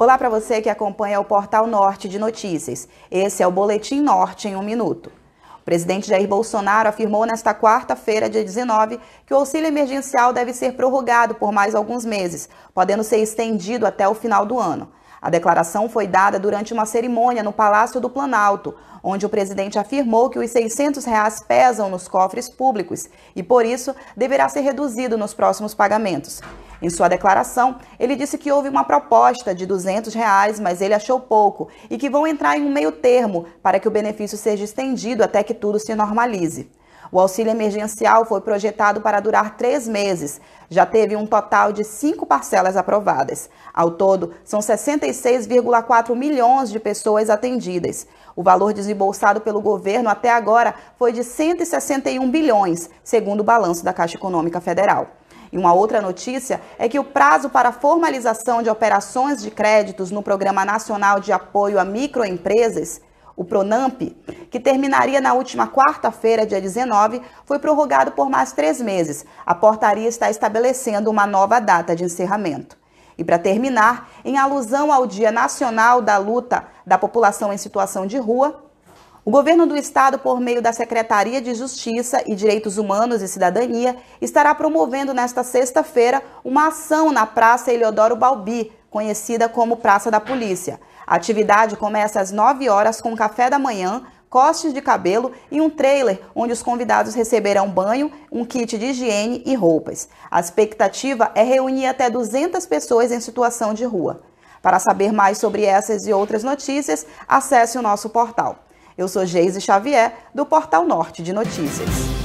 Olá para você que acompanha o Portal Norte de Notícias. Esse é o Boletim Norte em um Minuto. O presidente Jair Bolsonaro afirmou nesta quarta-feira, dia 19, que o auxílio emergencial deve ser prorrogado por mais alguns meses, podendo ser estendido até o final do ano. A declaração foi dada durante uma cerimônia no Palácio do Planalto, onde o presidente afirmou que os 600 reais pesam nos cofres públicos e, por isso, deverá ser reduzido nos próximos pagamentos. Em sua declaração, ele disse que houve uma proposta de 200 reais, mas ele achou pouco e que vão entrar em um meio termo para que o benefício seja estendido até que tudo se normalize. O auxílio emergencial foi projetado para durar três meses. Já teve um total de cinco parcelas aprovadas. Ao todo, são 66,4 milhões de pessoas atendidas. O valor desembolsado pelo governo até agora foi de 161 bilhões, segundo o balanço da Caixa Econômica Federal. E uma outra notícia é que o prazo para formalização de operações de créditos no Programa Nacional de Apoio a Microempresas, o PRONAMP, que terminaria na última quarta-feira, dia 19, foi prorrogado por mais três meses. A portaria está estabelecendo uma nova data de encerramento. E para terminar, em alusão ao Dia Nacional da Luta da População em Situação de Rua, o governo do estado, por meio da Secretaria de Justiça e Direitos Humanos e Cidadania, estará promovendo nesta sexta-feira uma ação na Praça Eleodoro Balbi, conhecida como Praça da Polícia. A atividade começa às 9 horas com café da manhã, cortes de cabelo e um trailer onde os convidados receberão banho, um kit de higiene e roupas. A expectativa é reunir até 200 pessoas em situação de rua. Para saber mais sobre essas e outras notícias, acesse o nosso portal eu sou Geise Xavier, do Portal Norte de Notícias.